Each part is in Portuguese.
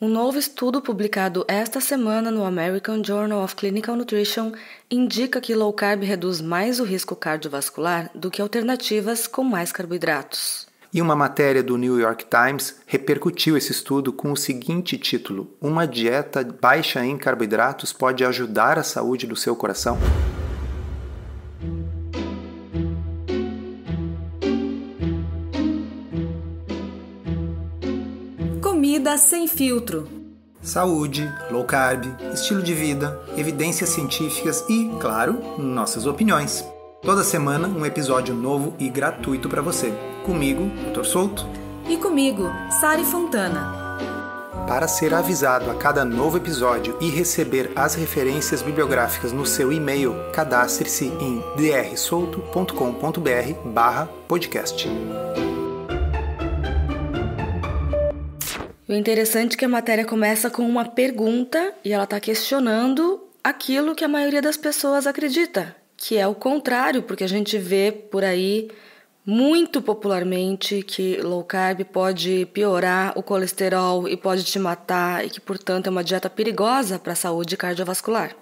Um novo estudo publicado esta semana no American Journal of Clinical Nutrition indica que low carb reduz mais o risco cardiovascular do que alternativas com mais carboidratos. E uma matéria do New York Times repercutiu esse estudo com o seguinte título: Uma dieta baixa em carboidratos pode ajudar a saúde do seu coração? Comida sem filtro. Saúde, low carb, estilo de vida, evidências científicas e, claro, nossas opiniões. Toda semana um episódio novo e gratuito para você. Comigo, Dr. Souto. E comigo, Sari Fontana. Para ser avisado a cada novo episódio e receber as referências bibliográficas no seu e-mail, cadastre-se em drsolto.com.br/podcast. O interessante é que a matéria começa com uma pergunta e ela está questionando aquilo que a maioria das pessoas acredita, que é o contrário, porque a gente vê por aí muito popularmente que low carb pode piorar o colesterol e pode te matar e que, portanto, é uma dieta perigosa para a saúde cardiovascular.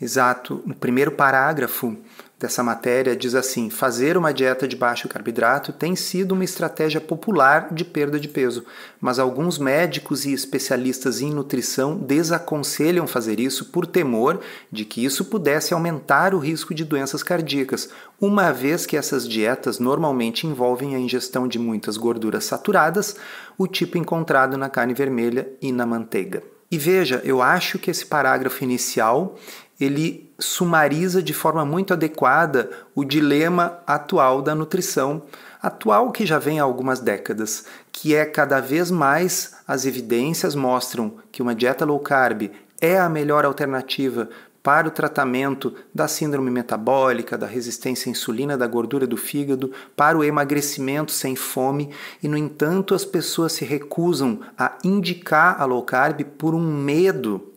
Exato. No primeiro parágrafo, dessa matéria diz assim: fazer uma dieta de baixo carboidrato tem sido uma estratégia popular de perda de peso, mas alguns médicos e especialistas em nutrição desaconselham fazer isso por temor de que isso pudesse aumentar o risco de doenças cardíacas, uma vez que essas dietas normalmente envolvem a ingestão de muitas gorduras saturadas, o tipo encontrado na carne vermelha e na manteiga. E veja, eu acho que esse parágrafo inicial ele sumariza de forma muito adequada o dilema atual da nutrição, atual que já vem há algumas décadas, que é cada vez mais as evidências mostram que uma dieta low carb é a melhor alternativa para o tratamento da síndrome metabólica, da resistência à insulina, da gordura do fígado, para o emagrecimento sem fome, e no entanto as pessoas se recusam a indicar a low carb por um medo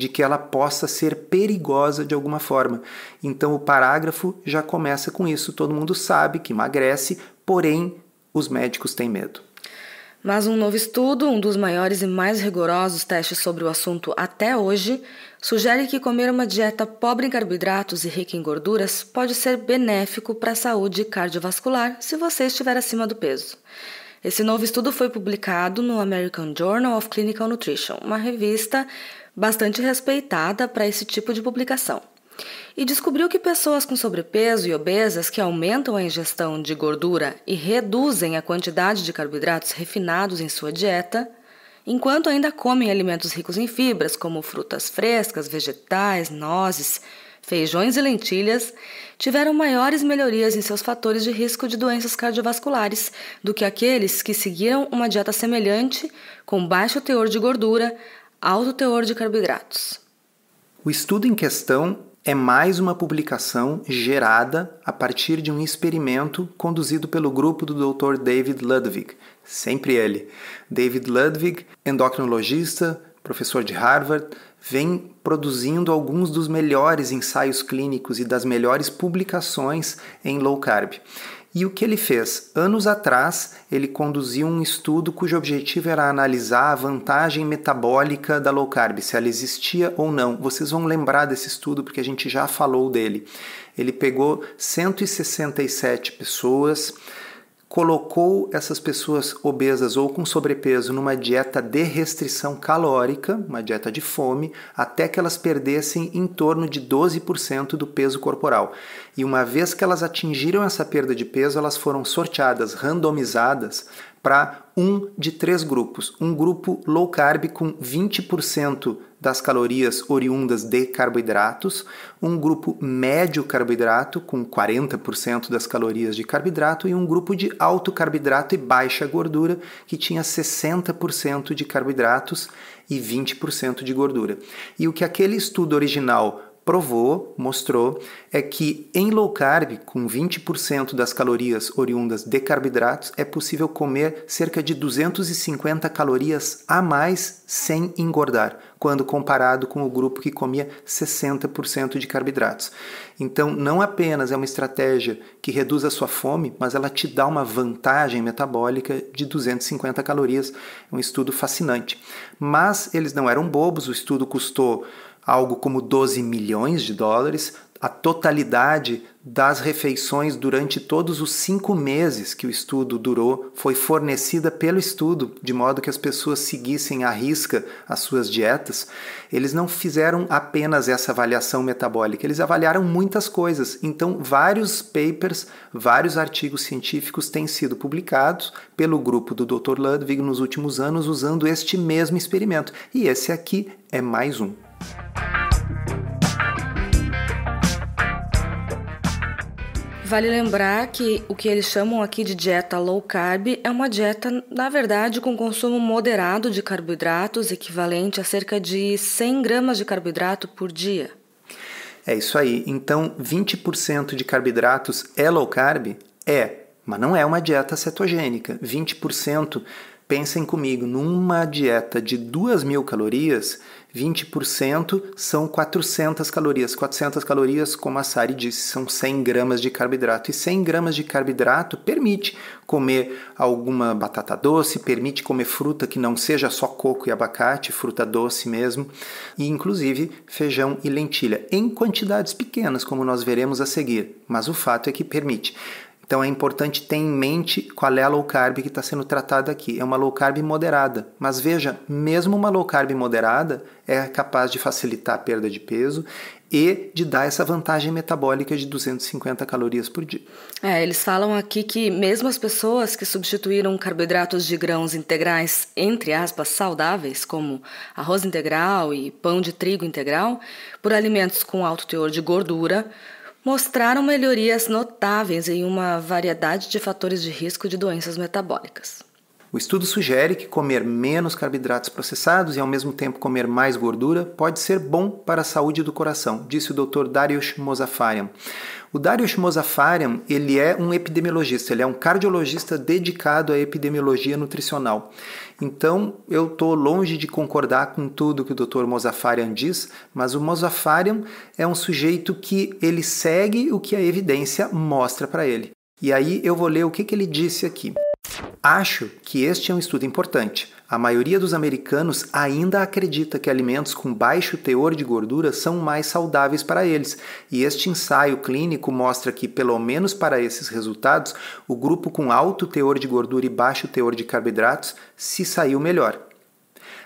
de que ela possa ser perigosa de alguma forma. Então o parágrafo já começa com isso. Todo mundo sabe que emagrece, porém os médicos têm medo. Mas um novo estudo, um dos maiores e mais rigorosos testes sobre o assunto até hoje, sugere que comer uma dieta pobre em carboidratos e rica em gorduras pode ser benéfico para a saúde cardiovascular se você estiver acima do peso. Esse novo estudo foi publicado no American Journal of Clinical Nutrition, uma revista bastante respeitada para esse tipo de publicação. E descobriu que pessoas com sobrepeso e obesas que aumentam a ingestão de gordura e reduzem a quantidade de carboidratos refinados em sua dieta, enquanto ainda comem alimentos ricos em fibras, como frutas frescas, vegetais, nozes, feijões e lentilhas tiveram maiores melhorias em seus fatores de risco de doenças cardiovasculares do que aqueles que seguiram uma dieta semelhante, com baixo teor de gordura, alto teor de carboidratos. O estudo em questão é mais uma publicação gerada a partir de um experimento conduzido pelo grupo do Dr. David Ludwig, sempre ele. David Ludwig, endocrinologista, professor de Harvard, vem produzindo alguns dos melhores ensaios clínicos e das melhores publicações em low carb. E o que ele fez? Anos atrás, ele conduziu um estudo cujo objetivo era analisar a vantagem metabólica da low carb, se ela existia ou não. Vocês vão lembrar desse estudo porque a gente já falou dele. Ele pegou 167 pessoas colocou essas pessoas obesas ou com sobrepeso numa dieta de restrição calórica, uma dieta de fome, até que elas perdessem em torno de 12% do peso corporal. E uma vez que elas atingiram essa perda de peso, elas foram sorteadas, randomizadas para um de três grupos. Um grupo low carb com 20% das calorias oriundas de carboidratos, um grupo médio carboidrato com 40% das calorias de carboidrato e um grupo de alto carboidrato e baixa gordura que tinha 60% de carboidratos e 20% de gordura. E o que aquele estudo original provou, mostrou, é que em low carb, com 20% das calorias oriundas de carboidratos, é possível comer cerca de 250 calorias a mais sem engordar, quando comparado com o grupo que comia 60% de carboidratos. Então, não apenas é uma estratégia que reduz a sua fome, mas ela te dá uma vantagem metabólica de 250 calorias. É um estudo fascinante. Mas eles não eram bobos, o estudo custou algo como 12 milhões de dólares, a totalidade das refeições durante todos os cinco meses que o estudo durou foi fornecida pelo estudo, de modo que as pessoas seguissem à risca as suas dietas. Eles não fizeram apenas essa avaliação metabólica, eles avaliaram muitas coisas. Então, vários papers, vários artigos científicos têm sido publicados pelo grupo do Dr. Ludwig nos últimos anos usando este mesmo experimento. E esse aqui é mais um. Vale lembrar que o que eles chamam aqui de dieta low carb é uma dieta, na verdade, com consumo moderado de carboidratos, equivalente a cerca de 100 gramas de carboidrato por dia. É isso aí. Então, 20% de carboidratos é low carb? É, mas não é uma dieta cetogênica. 20%, pensem comigo, numa dieta de 2 mil calorias 20% são 400 calorias. 400 calorias, como a Sari disse, são 100 gramas de carboidrato. E 100 gramas de carboidrato permite comer alguma batata doce, permite comer fruta que não seja só coco e abacate, fruta doce mesmo, e inclusive feijão e lentilha, em quantidades pequenas, como nós veremos a seguir. Mas o fato é que permite. Então é importante ter em mente qual é a low carb que está sendo tratada aqui. É uma low carb moderada. Mas veja, mesmo uma low carb moderada é capaz de facilitar a perda de peso e de dar essa vantagem metabólica de 250 calorias por dia. É, eles falam aqui que mesmo as pessoas que substituíram carboidratos de grãos integrais, entre aspas, saudáveis, como arroz integral e pão de trigo integral, por alimentos com alto teor de gordura, mostraram melhorias notáveis em uma variedade de fatores de risco de doenças metabólicas. O estudo sugere que comer menos carboidratos processados e ao mesmo tempo comer mais gordura pode ser bom para a saúde do coração, disse o Dr. Darius Mozafarian. O Darius Mozafarian, ele é um epidemiologista, ele é um cardiologista dedicado à epidemiologia nutricional. Então, eu estou longe de concordar com tudo que o Dr. Mozafarian diz, mas o Mozafarian é um sujeito que ele segue o que a evidência mostra para ele. E aí eu vou ler o que, que ele disse aqui. Acho que este é um estudo importante a maioria dos americanos ainda acredita que alimentos com baixo teor de gordura são mais saudáveis para eles, e este ensaio clínico mostra que, pelo menos para esses resultados, o grupo com alto teor de gordura e baixo teor de carboidratos se saiu melhor.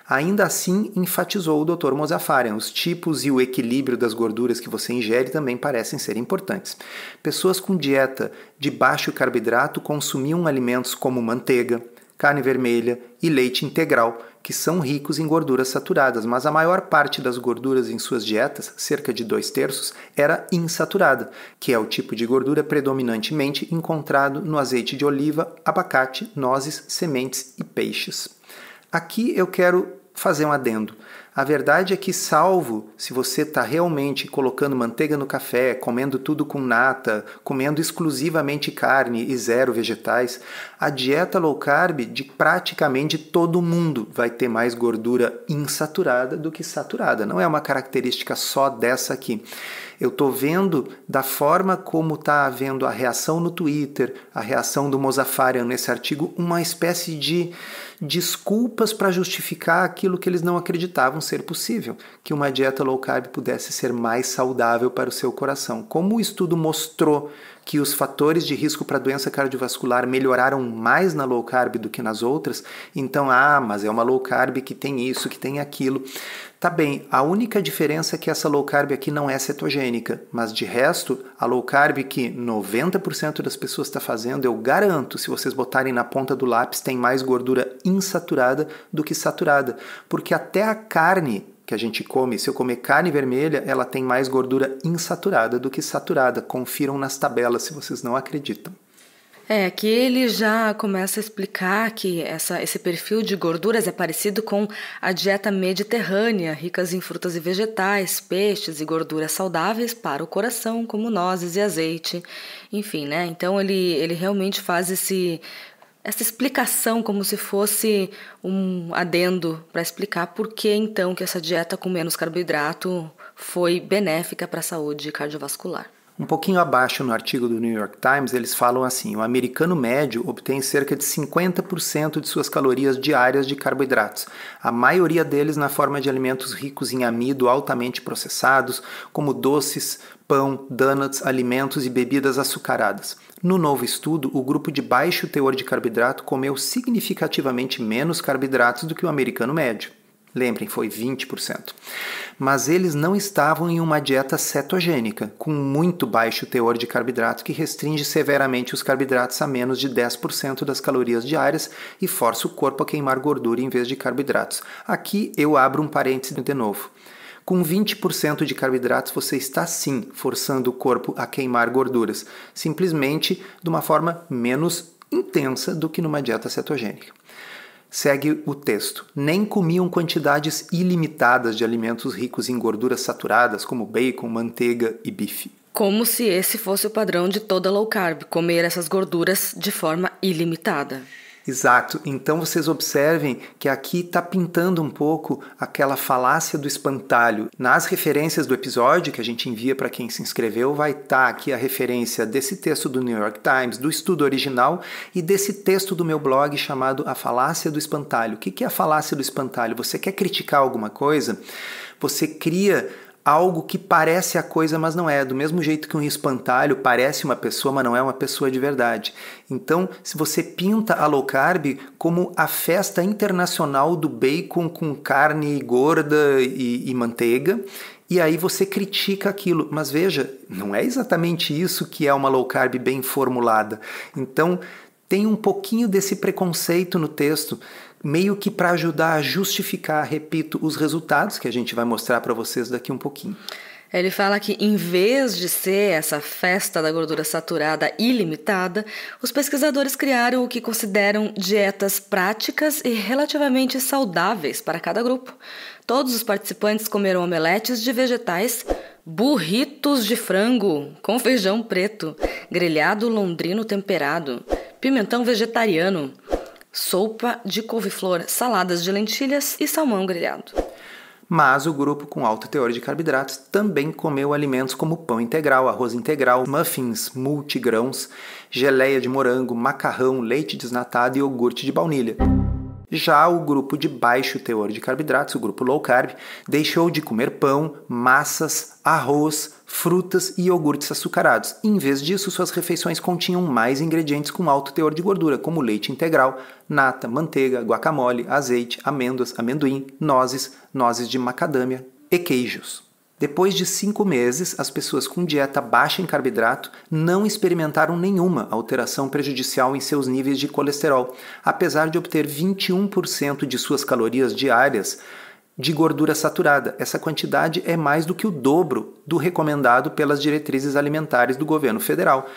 Ainda assim, enfatizou o Dr. Mozafarian, os tipos e o equilíbrio das gorduras que você ingere também parecem ser importantes. Pessoas com dieta de baixo carboidrato consumiam alimentos como manteiga, carne vermelha e leite integral, que são ricos em gorduras saturadas, mas a maior parte das gorduras em suas dietas, cerca de dois terços, era insaturada, que é o tipo de gordura predominantemente encontrado no azeite de oliva, abacate, nozes, sementes e peixes. Aqui eu quero fazer um adendo. A verdade é que, salvo se você está realmente colocando manteiga no café, comendo tudo com nata, comendo exclusivamente carne e zero vegetais, a dieta low carb de praticamente todo mundo vai ter mais gordura insaturada do que saturada. Não é uma característica só dessa aqui. Eu estou vendo da forma como está havendo a reação no Twitter, a reação do Mozafarian nesse artigo, uma espécie de desculpas para justificar aquilo que eles não acreditavam ser possível, que uma dieta low carb pudesse ser mais saudável para o seu coração. Como o estudo mostrou que os fatores de risco para doença cardiovascular melhoraram mais na low carb do que nas outras, então, ah, mas é uma low carb que tem isso, que tem aquilo. Tá bem, a única diferença é que essa low carb aqui não é cetogênica, mas de resto, a low carb que 90% das pessoas está fazendo, eu garanto, se vocês botarem na ponta do lápis, tem mais gordura insaturada do que saturada, porque até a carne que a gente come, se eu comer carne vermelha, ela tem mais gordura insaturada do que saturada. Confiram nas tabelas se vocês não acreditam. É, aqui ele já começa a explicar que essa, esse perfil de gorduras é parecido com a dieta mediterrânea, ricas em frutas e vegetais, peixes e gorduras saudáveis para o coração, como nozes e azeite, enfim, né? Então ele, ele realmente faz esse, essa explicação como se fosse um adendo para explicar por que então que essa dieta com menos carboidrato foi benéfica para a saúde cardiovascular. Um pouquinho abaixo no artigo do New York Times, eles falam assim: o americano médio obtém cerca de 50% de suas calorias diárias de carboidratos, a maioria deles na forma de alimentos ricos em amido altamente processados, como doces, pão, donuts, alimentos e bebidas açucaradas. No novo estudo, o grupo de baixo teor de carboidrato comeu significativamente menos carboidratos do que o americano médio. Lembrem, foi 20%. Mas eles não estavam em uma dieta cetogênica, com muito baixo teor de carboidrato, que restringe severamente os carboidratos a menos de 10% das calorias diárias e força o corpo a queimar gordura em vez de carboidratos. Aqui eu abro um parênteses de novo. Com 20% de carboidratos, você está sim forçando o corpo a queimar gorduras, simplesmente de uma forma menos intensa do que numa dieta cetogênica. Segue o texto. Nem comiam quantidades ilimitadas de alimentos ricos em gorduras saturadas, como bacon, manteiga e bife. Como se esse fosse o padrão de toda low carb, comer essas gorduras de forma ilimitada. Exato. Então vocês observem que aqui está pintando um pouco aquela falácia do espantalho. Nas referências do episódio que a gente envia para quem se inscreveu, vai estar tá aqui a referência desse texto do New York Times, do estudo original e desse texto do meu blog chamado A Falácia do Espantalho. O que é a falácia do espantalho? Você quer criticar alguma coisa? Você cria algo que parece a coisa, mas não é. Do mesmo jeito que um espantalho parece uma pessoa, mas não é uma pessoa de verdade. Então, se você pinta a low carb como a festa internacional do bacon com carne gorda e, e manteiga, e aí você critica aquilo. Mas veja, não é exatamente isso que é uma low carb bem formulada. Então, tem um pouquinho desse preconceito no texto meio que para ajudar a justificar, repito, os resultados que a gente vai mostrar para vocês daqui um pouquinho. Ele fala que, em vez de ser essa festa da gordura saturada ilimitada, os pesquisadores criaram o que consideram dietas práticas e relativamente saudáveis para cada grupo. Todos os participantes comeram omeletes de vegetais, burritos de frango com feijão preto, grelhado londrino temperado, pimentão vegetariano sopa de couve-flor, saladas de lentilhas e salmão grelhado. Mas o grupo com alto teor de carboidratos também comeu alimentos como pão integral, arroz integral, muffins, multigrãos, geleia de morango, macarrão, leite desnatado e iogurte de baunilha. Já o grupo de baixo teor de carboidratos, o grupo low carb, deixou de comer pão, massas, arroz, frutas e iogurtes açucarados. Em vez disso, suas refeições continham mais ingredientes com alto teor de gordura, como leite integral, nata, manteiga, guacamole, azeite, amêndoas, amendoim, nozes, nozes de macadâmia e queijos. Depois de cinco meses, as pessoas com dieta baixa em carboidrato não experimentaram nenhuma alteração prejudicial em seus níveis de colesterol, apesar de obter 21% de suas calorias diárias de gordura saturada. Essa quantidade é mais do que o dobro do recomendado pelas diretrizes alimentares do governo federal.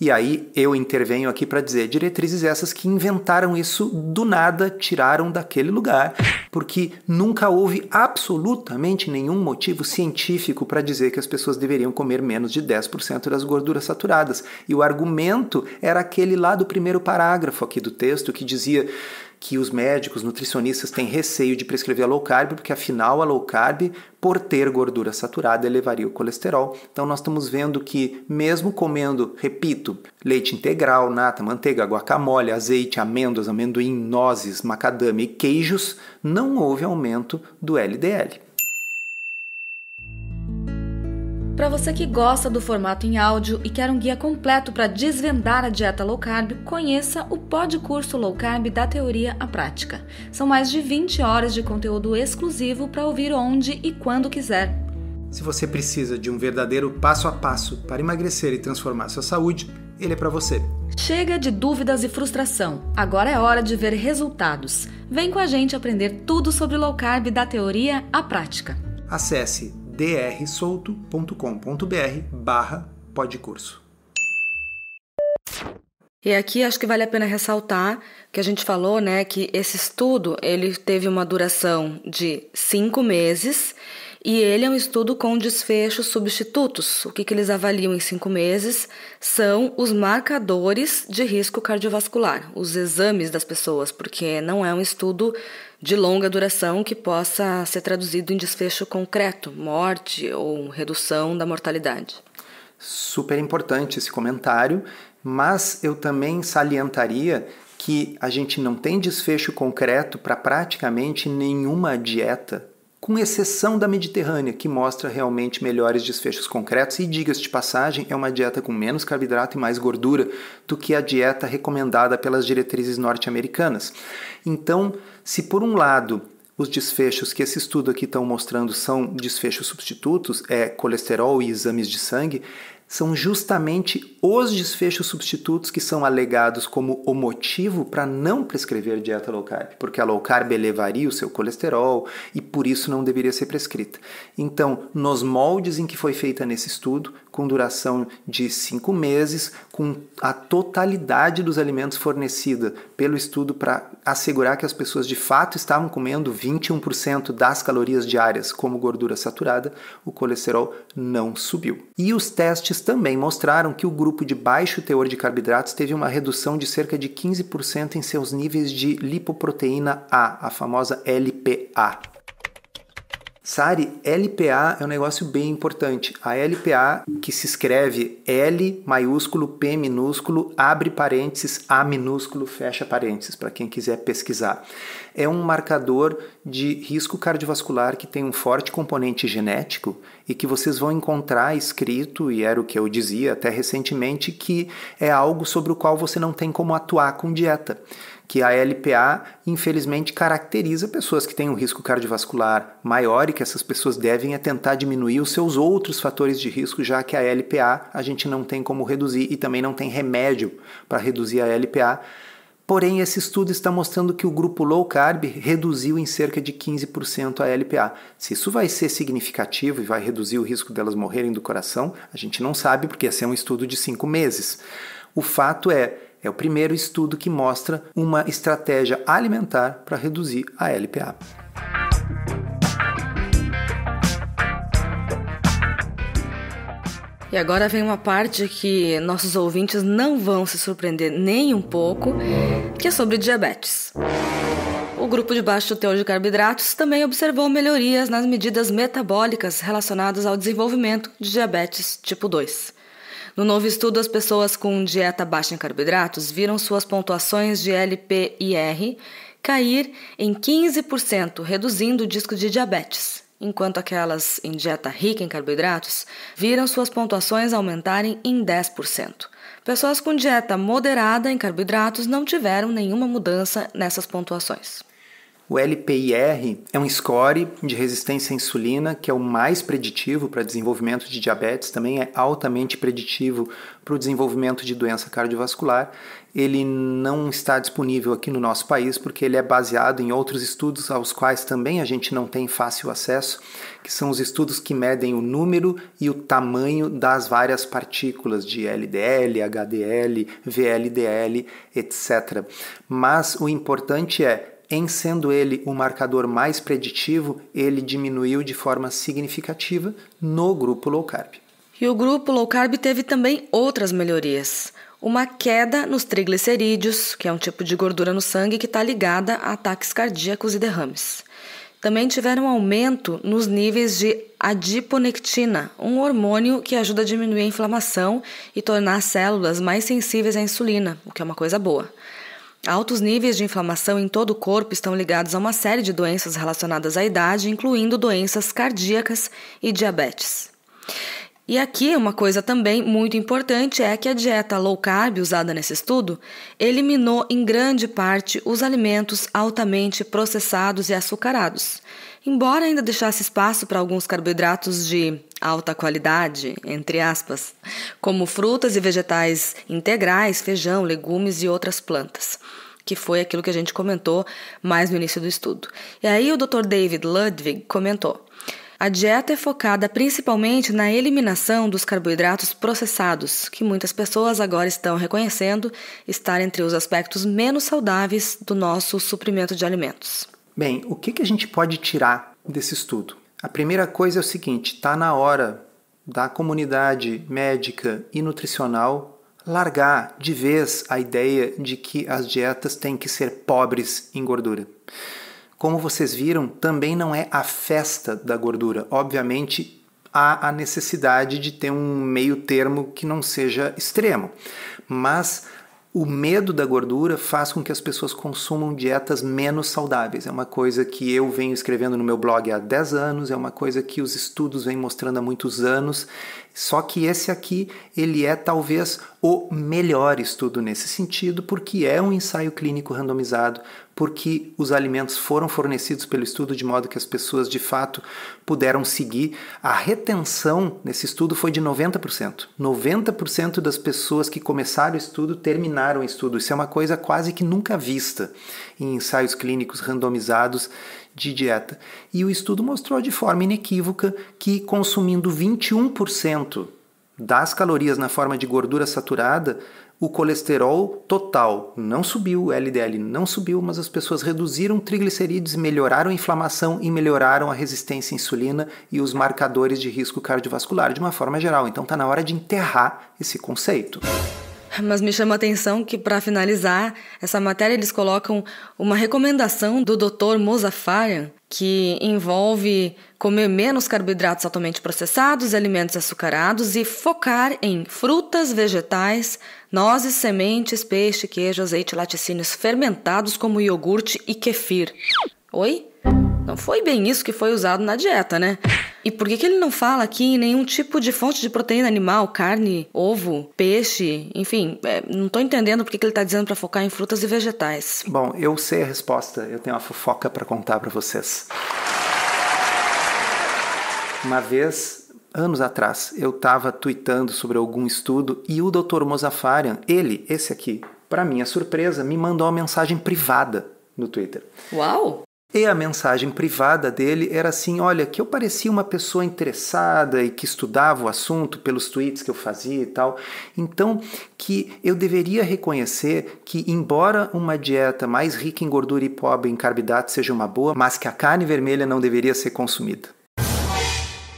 E aí eu intervenho aqui para dizer diretrizes essas que inventaram isso do nada, tiraram daquele lugar, porque nunca houve absolutamente nenhum motivo científico para dizer que as pessoas deveriam comer menos de 10% das gorduras saturadas. E o argumento era aquele lá do primeiro parágrafo aqui do texto que dizia que os médicos, nutricionistas têm receio de prescrever a low carb, porque afinal a low carb, por ter gordura saturada, elevaria o colesterol. Então nós estamos vendo que mesmo comendo, repito, leite integral, nata, manteiga, guacamole, azeite, amêndoas, amendoim, nozes, macadâmia e queijos, não houve aumento do LDL. Para você que gosta do formato em áudio e quer um guia completo para desvendar a dieta low carb, conheça o curso low carb da teoria à prática. São mais de 20 horas de conteúdo exclusivo para ouvir onde e quando quiser. Se você precisa de um verdadeiro passo a passo para emagrecer e transformar sua saúde, ele é para você. Chega de dúvidas e frustração. Agora é hora de ver resultados. Vem com a gente aprender tudo sobre low carb da teoria à prática. Acesse drsolto.com.br/barra podcurso. E aqui acho que vale a pena ressaltar que a gente falou, né, que esse estudo ele teve uma duração de cinco meses e ele é um estudo com desfechos substitutos. O que, que eles avaliam em cinco meses são os marcadores de risco cardiovascular, os exames das pessoas, porque não é um estudo de longa duração que possa ser traduzido em desfecho concreto, morte ou redução da mortalidade. Super importante esse comentário, mas eu também salientaria que a gente não tem desfecho concreto para praticamente nenhuma dieta, com exceção da Mediterrânea, que mostra realmente melhores desfechos concretos. E diga-se de passagem, é uma dieta com menos carboidrato e mais gordura do que a dieta recomendada pelas diretrizes norte-americanas. Então, se por um lado os desfechos que esse estudo aqui estão mostrando são desfechos substitutos, é colesterol e exames de sangue, são justamente os desfechos substitutos que são alegados como o motivo para não prescrever dieta low carb, porque a low carb elevaria o seu colesterol e por isso não deveria ser prescrita. Então, nos moldes em que foi feita nesse estudo, com duração de cinco meses, com a totalidade dos alimentos fornecida pelo estudo para assegurar que as pessoas de fato estavam comendo 21% das calorias diárias como gordura saturada, o colesterol não subiu. E os testes também mostraram que o grupo de baixo teor de carboidratos teve uma redução de cerca de 15% em seus níveis de lipoproteína A, a famosa LPA. Sari, LPA é um negócio bem importante. A LPA, que se escreve L maiúsculo P minúsculo, abre parênteses, A minúsculo, fecha parênteses, para quem quiser pesquisar. É um marcador de risco cardiovascular que tem um forte componente genético e que vocês vão encontrar escrito, e era o que eu dizia até recentemente, que é algo sobre o qual você não tem como atuar com dieta que a LPA infelizmente caracteriza pessoas que têm um risco cardiovascular maior e que essas pessoas devem tentar diminuir os seus outros fatores de risco, já que a LPA a gente não tem como reduzir e também não tem remédio para reduzir a LPA. Porém, esse estudo está mostrando que o grupo low carb reduziu em cerca de 15% a LPA. Se isso vai ser significativo e vai reduzir o risco delas morrerem do coração, a gente não sabe, porque esse é um estudo de 5 meses. O fato é é o primeiro estudo que mostra uma estratégia alimentar para reduzir a LPA. E agora vem uma parte que nossos ouvintes não vão se surpreender nem um pouco, que é sobre diabetes. O grupo de baixo teor de carboidratos também observou melhorias nas medidas metabólicas relacionadas ao desenvolvimento de diabetes tipo 2. No novo estudo, as pessoas com dieta baixa em carboidratos viram suas pontuações de LPIR cair em 15%, reduzindo o disco de diabetes, enquanto aquelas em dieta rica em carboidratos viram suas pontuações aumentarem em 10%. Pessoas com dieta moderada em carboidratos não tiveram nenhuma mudança nessas pontuações. O LPIR é um score de resistência à insulina que é o mais preditivo para desenvolvimento de diabetes, também é altamente preditivo para o desenvolvimento de doença cardiovascular. Ele não está disponível aqui no nosso país porque ele é baseado em outros estudos aos quais também a gente não tem fácil acesso, que são os estudos que medem o número e o tamanho das várias partículas de LDL, HDL, VLDL, etc. Mas o importante é em sendo ele o marcador mais preditivo, ele diminuiu de forma significativa no grupo low carb. E o grupo low carb teve também outras melhorias. Uma queda nos triglicerídeos, que é um tipo de gordura no sangue que está ligada a ataques cardíacos e derrames. Também tiveram aumento nos níveis de adiponectina, um hormônio que ajuda a diminuir a inflamação e tornar as células mais sensíveis à insulina, o que é uma coisa boa. Altos níveis de inflamação em todo o corpo estão ligados a uma série de doenças relacionadas à idade, incluindo doenças cardíacas e diabetes. E aqui uma coisa também muito importante é que a dieta low carb usada nesse estudo eliminou em grande parte os alimentos altamente processados e açucarados. Embora ainda deixasse espaço para alguns carboidratos de alta qualidade, entre aspas, como frutas e vegetais integrais, feijão, legumes e outras plantas, que foi aquilo que a gente comentou mais no início do estudo. E aí o Dr. David Ludwig comentou: a dieta é focada principalmente na eliminação dos carboidratos processados, que muitas pessoas agora estão reconhecendo estar entre os aspectos menos saudáveis do nosso suprimento de alimentos. Bem, o que, que a gente pode tirar desse estudo? A primeira coisa é o seguinte: está na hora da comunidade médica e nutricional largar de vez a ideia de que as dietas têm que ser pobres em gordura. Como vocês viram, também não é a festa da gordura. Obviamente, há a necessidade de ter um meio termo que não seja extremo. Mas o medo da gordura faz com que as pessoas consumam dietas menos saudáveis. É uma coisa que eu venho escrevendo no meu blog há 10 anos, é uma coisa que os estudos vêm mostrando há muitos anos. Só que esse aqui, ele é talvez o melhor estudo nesse sentido, porque é um ensaio clínico randomizado porque os alimentos foram fornecidos pelo estudo de modo que as pessoas de fato puderam seguir. A retenção nesse estudo foi de 90%. 90% das pessoas que começaram o estudo terminaram o estudo. Isso é uma coisa quase que nunca vista em ensaios clínicos randomizados de dieta. E o estudo mostrou de forma inequívoca que consumindo 21% das calorias na forma de gordura saturada, o colesterol total não subiu, o LDL não subiu, mas as pessoas reduziram triglicerídeos, melhoraram a inflamação e melhoraram a resistência à insulina e os marcadores de risco cardiovascular de uma forma geral. Então está na hora de enterrar esse conceito. Mas me chama a atenção que, para finalizar, essa matéria eles colocam uma recomendação do Dr. Mozafarian, que envolve comer menos carboidratos altamente processados, alimentos açucarados e focar em frutas, vegetais, nozes, sementes, peixe, queijo, azeite, laticínios fermentados como iogurte e kefir. Oi? Não foi bem isso que foi usado na dieta, né? E por que, que ele não fala aqui em nenhum tipo de fonte de proteína animal, carne, ovo, peixe, enfim? É, não estou entendendo por que, que ele está dizendo para focar em frutas e vegetais. Bom, eu sei a resposta. Eu tenho uma fofoca para contar para vocês. Uma vez anos atrás, eu estava tweetando sobre algum estudo e o Dr. Mozafarian, ele, esse aqui, para minha surpresa, me mandou uma mensagem privada no Twitter. Uau! E a mensagem privada dele era assim: olha, que eu parecia uma pessoa interessada e que estudava o assunto pelos tweets que eu fazia e tal. Então, que eu deveria reconhecer que, embora uma dieta mais rica em gordura e pobre em carboidrato seja uma boa, mas que a carne vermelha não deveria ser consumida.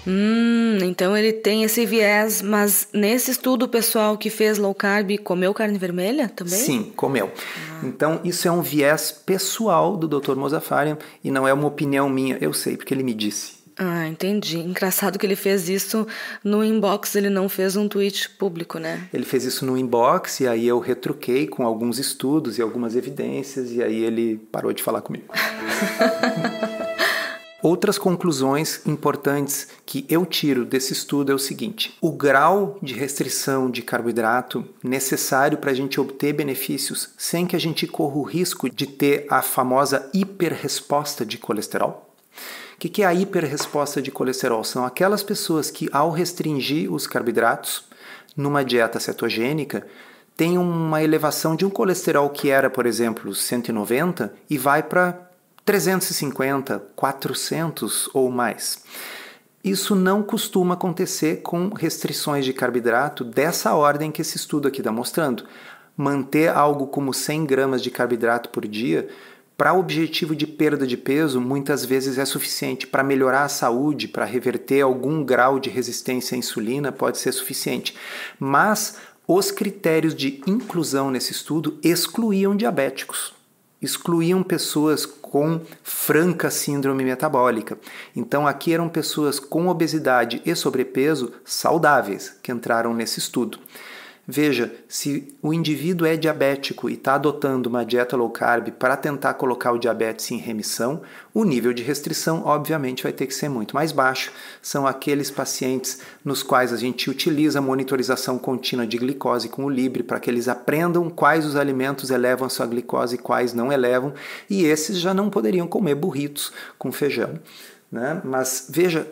Hum, então ele tem esse viés, mas nesse estudo pessoal que fez low carb comeu carne vermelha também? Sim, comeu. Ah. Então isso é um viés pessoal do Dr. Mozafarian e não é uma opinião minha, eu sei porque ele me disse. Ah, entendi. Engraçado que ele fez isso no inbox, ele não fez um tweet público, né? Ele fez isso no inbox e aí eu retruquei com alguns estudos e algumas evidências e aí ele parou de falar comigo. Outras conclusões importantes que eu tiro desse estudo é o seguinte: o grau de restrição de carboidrato necessário para a gente obter benefícios sem que a gente corra o risco de ter a famosa hiperresposta de colesterol. O que, que é a hiperresposta de colesterol? São aquelas pessoas que, ao restringir os carboidratos numa dieta cetogênica, tem uma elevação de um colesterol que era, por exemplo, 190 e vai para 350, 400 ou mais. Isso não costuma acontecer com restrições de carboidrato dessa ordem que esse estudo aqui está mostrando. Manter algo como 100 gramas de carboidrato por dia para objetivo de perda de peso, muitas vezes é suficiente. Para melhorar a saúde, para reverter algum grau de resistência à insulina, pode ser suficiente. Mas os critérios de inclusão nesse estudo excluíam diabéticos excluíam pessoas com franca síndrome metabólica. Então, aqui eram pessoas com obesidade e sobrepeso saudáveis que entraram nesse estudo. Veja, se o indivíduo é diabético e está adotando uma dieta low carb para tentar colocar o diabetes em remissão, o nível de restrição, obviamente, vai ter que ser muito mais baixo. São aqueles pacientes nos quais a gente utiliza monitorização contínua de glicose com o Libre para que eles aprendam quais os alimentos elevam a sua glicose e quais não elevam, e esses já não poderiam comer burritos com feijão. Né? Mas veja,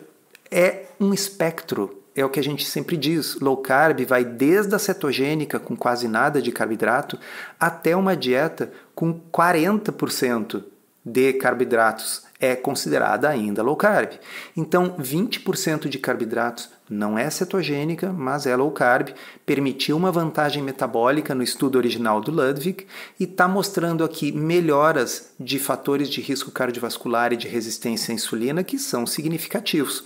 é um espectro é o que a gente sempre diz: low carb vai desde a cetogênica, com quase nada de carboidrato, até uma dieta com 40% de carboidratos. É considerada ainda low carb. Então, 20% de carboidratos não é cetogênica, mas é low carb, permitiu uma vantagem metabólica no estudo original do Ludwig e está mostrando aqui melhoras de fatores de risco cardiovascular e de resistência à insulina que são significativos.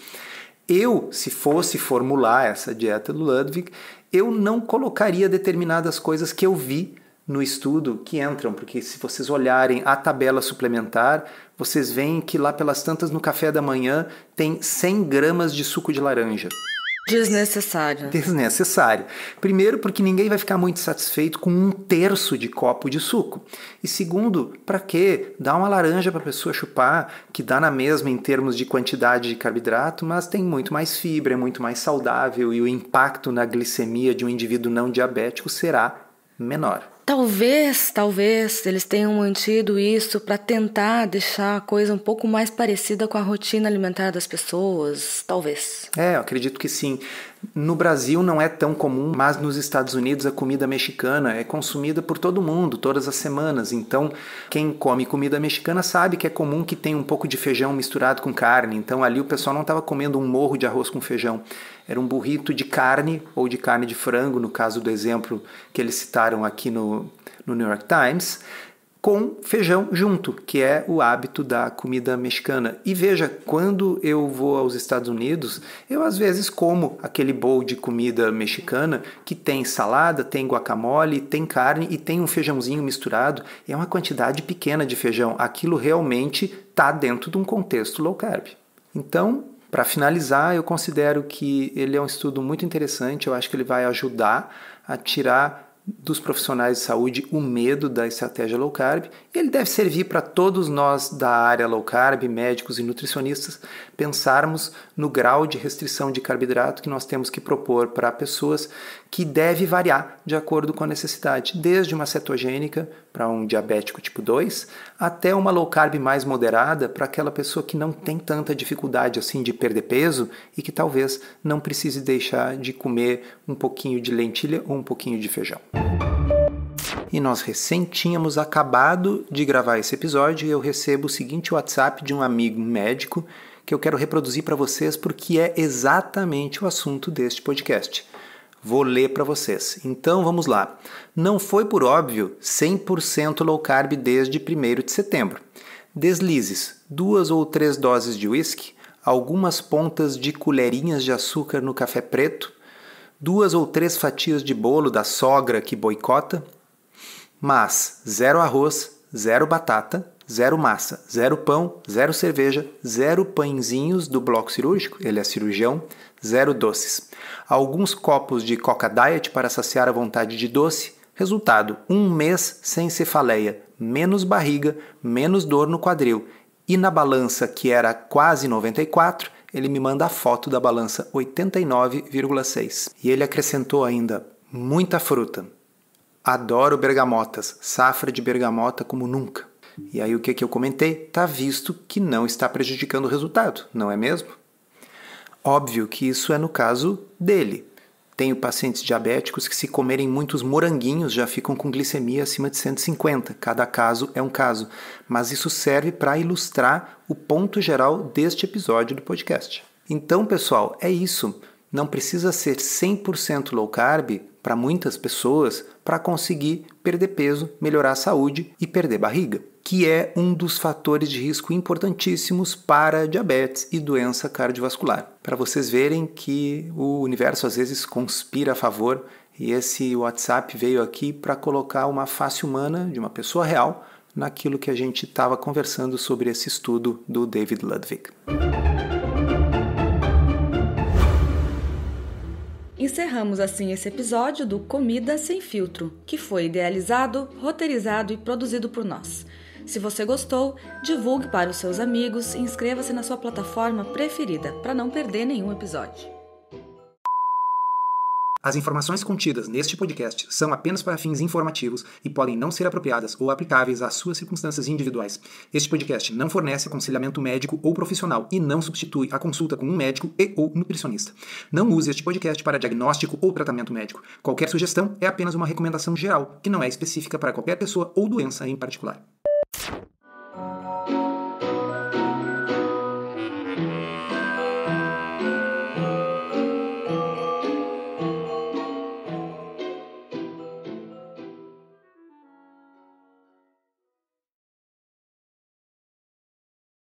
Eu, se fosse formular essa dieta do Ludwig, eu não colocaria determinadas coisas que eu vi no estudo que entram, porque se vocês olharem a tabela suplementar, vocês veem que lá pelas tantas no café da manhã tem 100 gramas de suco de laranja. Desnecessário. Desnecessário. Primeiro, porque ninguém vai ficar muito satisfeito com um terço de copo de suco. E segundo, para que dar uma laranja para a pessoa chupar, que dá na mesma em termos de quantidade de carboidrato, mas tem muito mais fibra, é muito mais saudável e o impacto na glicemia de um indivíduo não diabético será menor. Talvez, talvez eles tenham mantido isso para tentar deixar a coisa um pouco mais parecida com a rotina alimentar das pessoas, talvez. É, eu acredito que sim. No Brasil não é tão comum, mas nos Estados Unidos a comida mexicana é consumida por todo mundo, todas as semanas. Então, quem come comida mexicana sabe que é comum que tenha um pouco de feijão misturado com carne. Então, ali o pessoal não estava comendo um morro de arroz com feijão. Era um burrito de carne ou de carne de frango, no caso do exemplo que eles citaram aqui no, no New York Times, com feijão junto, que é o hábito da comida mexicana. E veja, quando eu vou aos Estados Unidos, eu às vezes como aquele bowl de comida mexicana que tem salada, tem guacamole, tem carne e tem um feijãozinho misturado. É uma quantidade pequena de feijão. Aquilo realmente está dentro de um contexto low carb. Então, para finalizar, eu considero que ele é um estudo muito interessante, eu acho que ele vai ajudar a tirar dos profissionais de saúde o medo da estratégia low carb. Ele deve servir para todos nós da área low carb, médicos e nutricionistas, pensarmos no grau de restrição de carboidrato que nós temos que propor para pessoas, que deve variar de acordo com a necessidade, desde uma cetogênica para um diabético tipo 2, até uma low carb mais moderada para aquela pessoa que não tem tanta dificuldade assim de perder peso e que talvez não precise deixar de comer um pouquinho de lentilha ou um pouquinho de feijão. E nós recém tínhamos acabado de gravar esse episódio e eu recebo o seguinte WhatsApp de um amigo médico que eu quero reproduzir para vocês porque é exatamente o assunto deste podcast. Vou ler para vocês. Então vamos lá. Não foi por óbvio 100% low carb desde 1 de setembro. Deslizes: duas ou três doses de whisky, algumas pontas de colherinhas de açúcar no café preto, duas ou três fatias de bolo da sogra que boicota, mas zero arroz, zero batata, zero massa, zero pão, zero cerveja, zero pãezinhos do bloco cirúrgico, ele é cirurgião, zero doces. Alguns copos de Coca Diet para saciar a vontade de doce. Resultado: um mês sem cefaleia, menos barriga, menos dor no quadril. E na balança, que era quase 94, ele me manda a foto da balança 89,6. E ele acrescentou ainda: muita fruta. Adoro bergamotas, safra de bergamota como nunca. E aí o que, que eu comentei? Tá visto que não está prejudicando o resultado, não é mesmo? Óbvio que isso é no caso dele, tenho pacientes diabéticos que, se comerem muitos moranguinhos, já ficam com glicemia acima de 150. Cada caso é um caso. Mas isso serve para ilustrar o ponto geral deste episódio do podcast. Então, pessoal, é isso. Não precisa ser 100% low carb para muitas pessoas para conseguir perder peso, melhorar a saúde e perder barriga que é um dos fatores de risco importantíssimos para diabetes e doença cardiovascular. Para vocês verem que o universo às vezes conspira a favor e esse WhatsApp veio aqui para colocar uma face humana de uma pessoa real naquilo que a gente estava conversando sobre esse estudo do David Ludwig. Encerramos assim esse episódio do Comida Sem Filtro, que foi idealizado, roteirizado e produzido por nós. Se você gostou, divulgue para os seus amigos e inscreva-se na sua plataforma preferida para não perder nenhum episódio. As informações contidas neste podcast são apenas para fins informativos e podem não ser apropriadas ou aplicáveis às suas circunstâncias individuais. Este podcast não fornece aconselhamento médico ou profissional e não substitui a consulta com um médico e ou nutricionista. Não use este podcast para diagnóstico ou tratamento médico. Qualquer sugestão é apenas uma recomendação geral, que não é específica para qualquer pessoa ou doença em particular. you